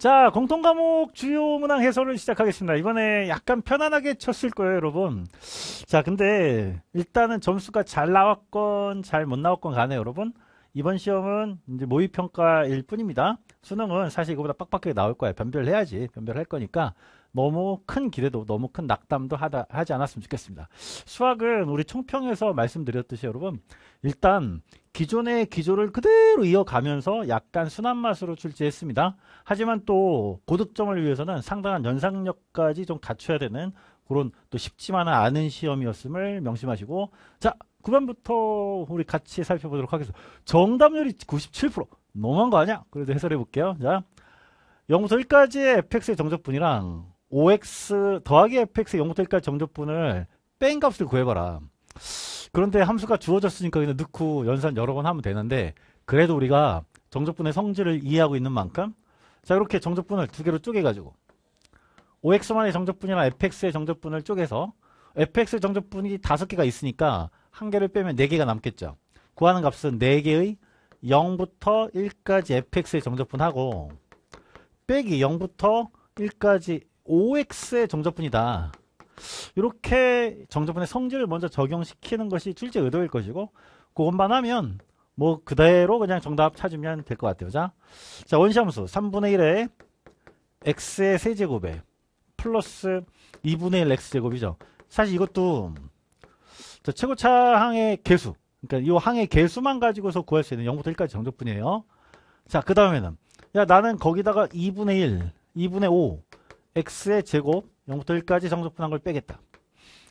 자, 공통 과목 주요 문항 해설을 시작하겠습니다. 이번에 약간 편안하게 쳤을 거예요, 여러분. 자, 근데 일단은 점수가 잘 나왔건 잘 못 나왔건 간에 여러분 이번 시험은 이제 모의평가일 뿐입니다. 수능은 사실 이거보다 빡빡하게 나올 거야. 변별해야지. 변별할 거니까 너무 큰 기대도 너무 큰 낙담도 하다, 하지 않았으면 좋겠습니다. 수학은 우리 총평에서 말씀드렸듯이 여러분 일단 기존의 기조를 그대로 이어가면서 약간 순한 맛으로 출제했습니다. 하지만 또 고득점을 위해서는 상당한 연상력까지 좀 갖춰야 되는 그런 또 쉽지만은 않은 시험이었음을 명심하시고 자 9번부터 우리 같이 살펴보도록 하겠습니다. 정답률이 97% 너무한 거 아니야? 그래도 해설해 볼게요. 자, 0부터 1까지의 fx의 정적분이랑 o x 더하기 fx의 0부터 1까지 정적분을 뺀 값을 구해봐라. 그런데 함수가 주어졌으니까 그냥 넣고 연산 여러 번 하면 되는데 그래도 우리가 정적분의 성질을 이해하고 있는 만큼 자 이렇게 정적분을 두 개로 쪼개가지고 o x 만의 정적분이랑 fx의 정적분을 쪼개서 fx의 정적분이 다섯 개가 있으니까 한 개를 빼면 4개가 남겠죠. 구하는 값은 4개의 0부터 1까지 fx의 정적분하고 빼기 0부터 1까지 o x 의 정적분이다. 이렇게 정적분의 성질을 먼저 적용시키는 것이 출제 의도일 것이고 그것만 하면 뭐 그대로 그냥 정답 찾으면 될 것 같아요. 자, 자 원시함수 3분의 1에 x의 세제곱에 플러스 2분의 1 x제곱이죠. 사실 이것도 자, 최고차 항의 개수. 그러니까 이 항의 개수만 가지고서 구할 수 있는 0부터 1까지 정적분이에요. 자, 그 다음에는 야 나는 거기다가 2분의 1, 2분의 5, x의 제곱 0부터 1까지 정적분한 걸 빼겠다.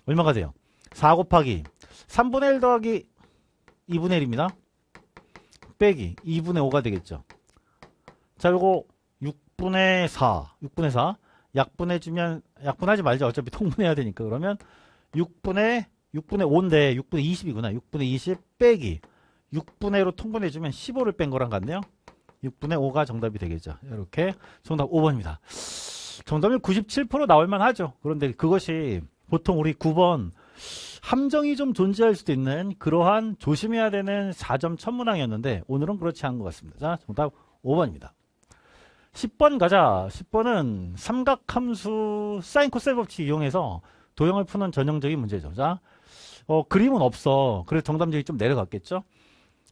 얼마가 돼요? 4 곱하기 3분의 1 더하기 2분의 1입니다. 빼기 2분의 5가 되겠죠. 자, 요거 6분의 4, 6분의 4 약분해주면 약분하지 말자 어차피 통분해야 되니까 그러면 6분의 6분의 5인데 6분의 20이구나. 6분의 20 빼기 6분의 1로 통분해주면 15를 뺀 거랑 같네요. 6분의 5가 정답이 되겠죠. 이렇게 정답 5번입니다. 정답이 97% 나올만 하죠. 그런데 그것이 보통 우리 9번 함정이 좀 존재할 수도 있는 그러한 조심해야 되는 4점 천문항이었는데 오늘은 그렇지 않은 것 같습니다. 자, 정답 5번입니다. 10번 가자. 10번은 삼각함수 사인 코셀 법칙 이용해서 도형을 푸는 전형적인 문제죠. 자, 어, 그림은 없어. 그래서 정답률이 좀 내려갔겠죠?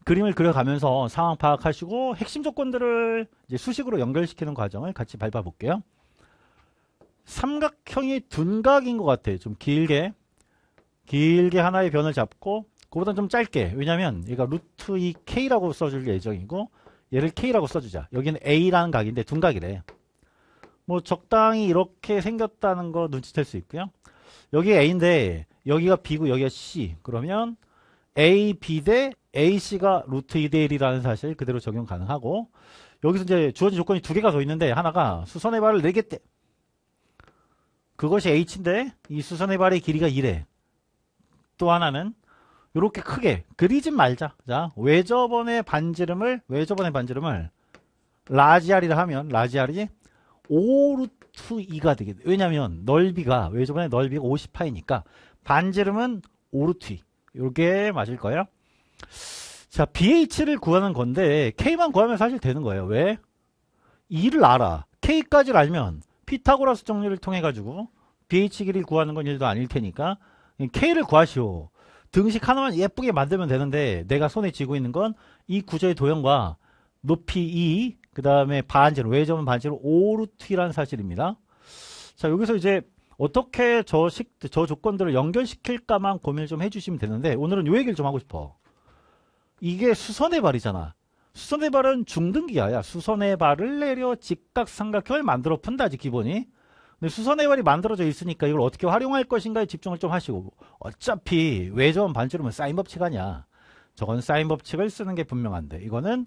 그림을 그려가면서 상황 파악하시고 핵심 조건들을 이제 수식으로 연결시키는 과정을 같이 밟아볼게요. 삼각형이 둔각인 것 같아요. 좀 길게 길게 하나의 변을 잡고 그보다 좀 짧게 왜냐면 얘가 루트 2 k라고 써줄 예정이고 얘를 k라고 써주자. 여기는 a라는 각인데 둔각이래. 뭐 적당히 이렇게 생겼다는 거 눈치챌 수 있고요. 여기가 A인데 여기가 B고 여기가 C 그러면 A, B 대 AC가 루트 2 대 1이라는 사실 그대로 적용 가능하고 여기서 이제 주어진 조건이 두 개가 더 있는데 하나가 수선의 발을 4개 때 그것이 H인데 이 수선의 발의 길이가 1래 또 하나는 이렇게 크게 그리지 말자 자외저번의 반지름을 외저번의 반지름을 라지알이라 하면 라지알이 5루트 2가 되겠네. 왜냐면 넓이가 왜 저번에 넓이가 50파이니까 반지름은 5루트 2. 요게 맞을 거예요. 자, BH를 구하는 건데 K만 구하면 사실 되는 거예요. 왜? 2를 알아. K까지를 알면 피타고라스 정리를 통해 가지고 BH 길이 구하는 건 일도 아닐 테니까 K를 구하시오. 등식 하나만 예쁘게 만들면 되는데 내가 손에 쥐고 있는 건 이 구조의 도형과 높이 2, 그 다음에 반지름, 외점 은 반지름 오르트라는 사실입니다. 자, 여기서 이제 어떻게 저, 식, 저 조건들을 연결시킬까만 고민을 좀 해주시면 되는데 오늘은 요 얘기를 좀 하고 싶어. 이게 수선의 발이잖아. 수선의 발은 중등기야 수선의 발을 내려 직각삼각형을 만들어 푼다지 기본이. 근데 수선의 발이 만들어져 있으니까 이걸 어떻게 활용할 것인가에 집중을 좀 하시고 어차피 외전 반지름은 사인 법칙 아니야. 저건 사인 법칙을 쓰는 게 분명한데 이거는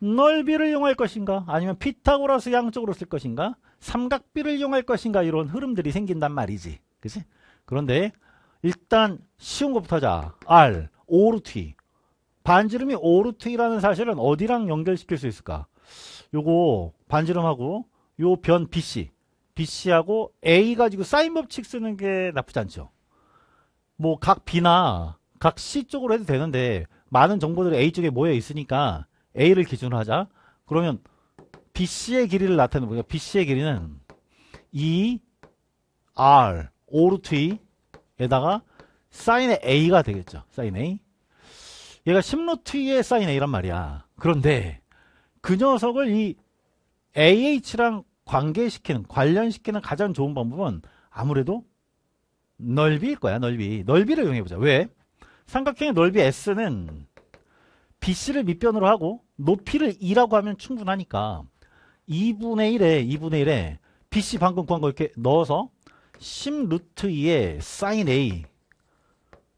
넓이를 이용할 것인가 아니면 피타고라스 양쪽으로 쓸 것인가 삼각비를 이용할 것인가 이런 흐름들이 생긴단 말이지 그치? 그런데 일단 쉬운 것부터 하자 R 오르트 e. 반지름이 오르트라는 사실은 어디랑 연결시킬 수 있을까 요거 반지름하고 요 변 BC BC하고 A 가지고 사인 법칙 쓰는 게 나쁘지 않죠 뭐 각 B나 각 C 쪽으로 해도 되는데 많은 정보들이 A 쪽에 모여 있으니까 A를 기준으로 하자. 그러면 BC의 길이를 나타내는 거예요 BC의 길이는 E, R, 오르트 E에다가 사인의 A가 되겠죠. 사인 A. 얘가 10루트 2의 사인 A란 말이야. 그런데 그 녀석을 이 AH랑 관계시키는, 관련시키는 가장 좋은 방법은 아무래도 넓이일 거야, 넓이. 넓이를 이용해보자. 왜? 삼각형의 넓이 S는 BC를 밑변으로 하고 높이를 2라고 하면 충분하니까 2분의 1에 2분의 1에 BC 방금 구한 거 이렇게 넣어서 10루트 2에 사인 A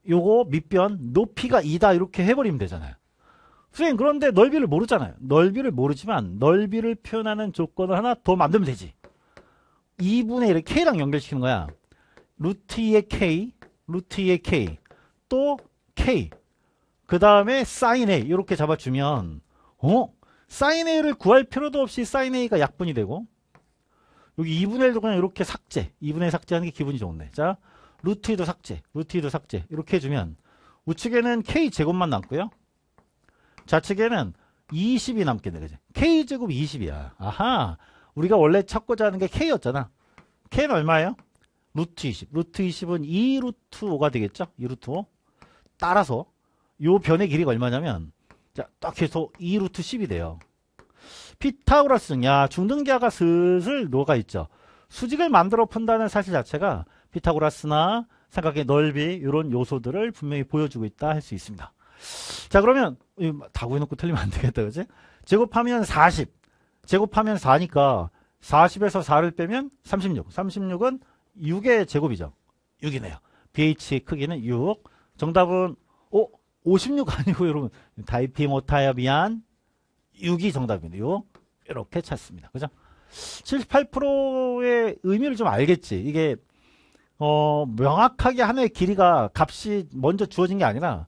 요거 밑변 높이가 2다 이렇게 해버리면 되잖아요. 선생님 그런데 넓이를 모르잖아요. 넓이를 모르지만 넓이를 표현하는 조건을 하나 더 만들면 되지. 2분의 1을 K랑 연결시키는 거야. 루트 2의 K, 루트 2의 K, 또 K. 그 다음에 사인 A 이렇게 잡아주면 어? 사인 A를 구할 필요도 없이 사인 A가 약분이 되고 여기 2분의 1도 그냥 이렇게 삭제 2분의 1 삭제하는 게 기분이 좋네 자 루트 2도 삭제 루트 2도 삭제 이렇게 해주면 우측에는 K제곱만 남고요 좌측에는 20이 남겠네 그지 K제곱 20이야 아하 우리가 원래 찾고자 하는 게 K였잖아 K는 얼마예요? 루트 20 루트 20은 2루트 5가 되겠죠 2루트 5 따라서 요 변의 길이가 얼마냐면 자, 딱 해서 2루트 10이 돼요. 피타고라스는 야 중등자가 슬슬 녹아있죠. 수직을 만들어 푼다는 사실 자체가 피타고라스나 삼각의 넓이 이런 요소들을 분명히 보여주고 있다 할 수 있습니다. 자 그러면 다 구해놓고 틀리면 안 되겠다 그지? 제곱하면 40 제곱하면 4니까 40에서 4를 빼면 36 36은 6의 제곱이죠. 6이네요. BH 크기는 6 정답은 56 아니고 여러분 다이핑 오타야비안 6이 정답이네요. 이렇게 찾습니다. 그죠? 78%의 의미를 좀 알겠지. 이게 어, 명확하게 하나의 길이가 값이 먼저 주어진 게 아니라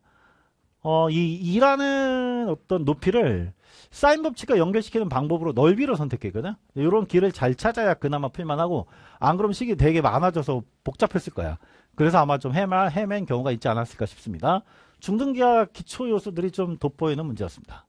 어, 이 2라는 어떤 높이를 사인 법칙과 연결시키는 방법으로 넓이로 선택했거든. 요런 길을 잘 찾아야 그나마 풀만하고 안그러면 식이 되게 많아져서 복잡했을 거야. 그래서 아마 좀헤매 헤맨 경우가 있지 않았을까 싶습니다. 중등계약 기초 요소들이 좀 돋보이는 문제였습니다.